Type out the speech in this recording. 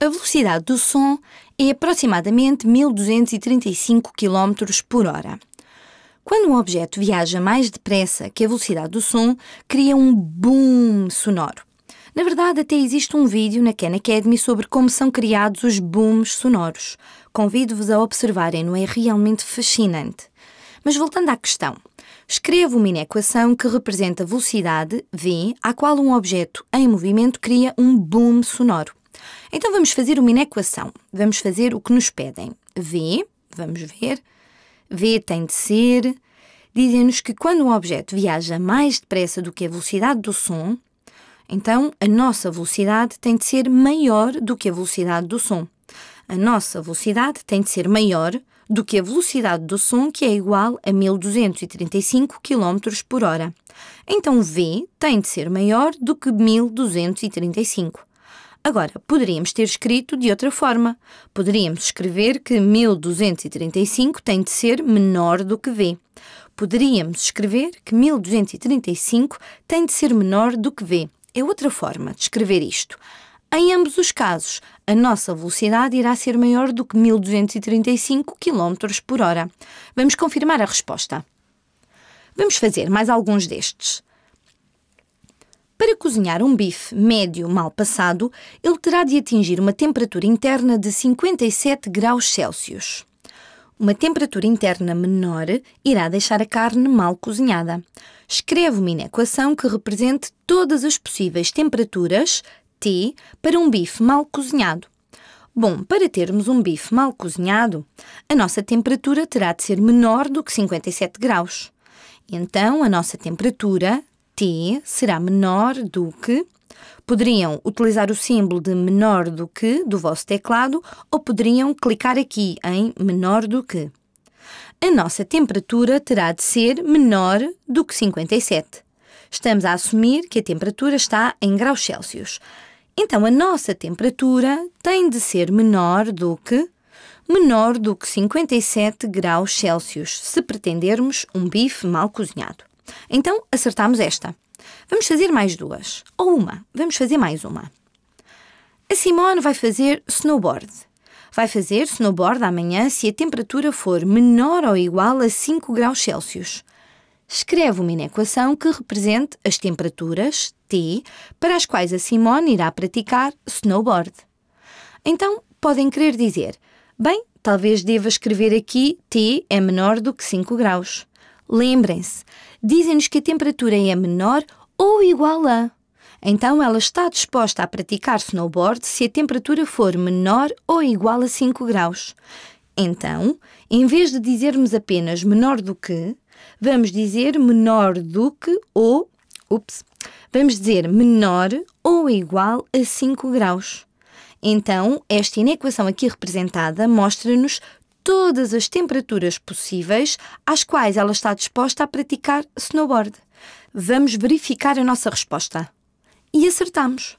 A velocidade do som é aproximadamente 1235 km por hora. Quando um objeto viaja mais depressa que a velocidade do som, cria um boom sonoro. Na verdade, até existe um vídeo na Khan Academy sobre como são criados os booms sonoros. Convido-vos a observarem, não é realmente fascinante. Mas voltando à questão, escrevo uma inequação que representa a velocidade, v, à qual um objeto em movimento cria um boom sonoro. Então vamos fazer uma inequação. Vamos fazer o que nos pedem. V, vamos ver. V tem de ser. Dizem-nos que quando um objeto viaja mais depressa do que a velocidade do som, então a nossa velocidade tem de ser maior do que a velocidade do som. A nossa velocidade tem de ser maior do que a velocidade do som, que é igual a 1235 km por hora. Então V tem de ser maior do que 1235. Agora, poderíamos ter escrito de outra forma. Poderíamos escrever que 1235 tem de ser menor do que V. Poderíamos escrever que 1235 tem de ser menor do que V. É outra forma de escrever isto. Em ambos os casos, a nossa velocidade irá ser maior do que 1235 km por hora. Vamos confirmar a resposta. Vamos fazer mais alguns destes. Para cozinhar um bife médio mal passado, ele terá de atingir uma temperatura interna de 57 graus Celsius. Uma temperatura interna menor irá deixar a carne mal cozinhada. Escreve uma inequação que represente todas as possíveis temperaturas T para um bife mal cozinhado. Bom, para termos um bife mal cozinhado, a nossa temperatura terá de ser menor do que 57 graus. Então, a nossa temperatura, T será menor do que. Poderiam utilizar o símbolo de menor do que do vosso teclado ou poderiam clicar aqui em menor do que. A nossa temperatura terá de ser menor do que 57. Estamos a assumir que a temperatura está em graus Celsius. Então a nossa temperatura tem de ser menor do que menor do que 57 graus Celsius, se pretendermos um bife mal cozinhado. Então acertámos esta. Vamos fazer mais duas. Ou uma. Vamos fazer mais uma. A Simone vai fazer snowboard. Vai fazer snowboard amanhã se a temperatura for menor ou igual a 5 graus Celsius. Escreve uma inequação que represente as temperaturas, T, para as quais a Simone irá praticar snowboard. Então, podem querer dizer, bem, talvez deva escrever aqui T é menor do que 5 graus. Lembrem-se, dizem-nos que a temperatura é menor ou igual a. Então ela está disposta a praticar snowboard se a temperatura for menor ou igual a 5 graus. Então, em vez de dizermos apenas menor do que, vamos dizer menor do que ou. Ups! Vamos dizer menor ou igual a 5 graus. Então, esta inequação aqui representada mostra-nos todas as temperaturas possíveis às quais ela está disposta a praticar snowboard. Vamos verificar a nossa resposta. E acertamos.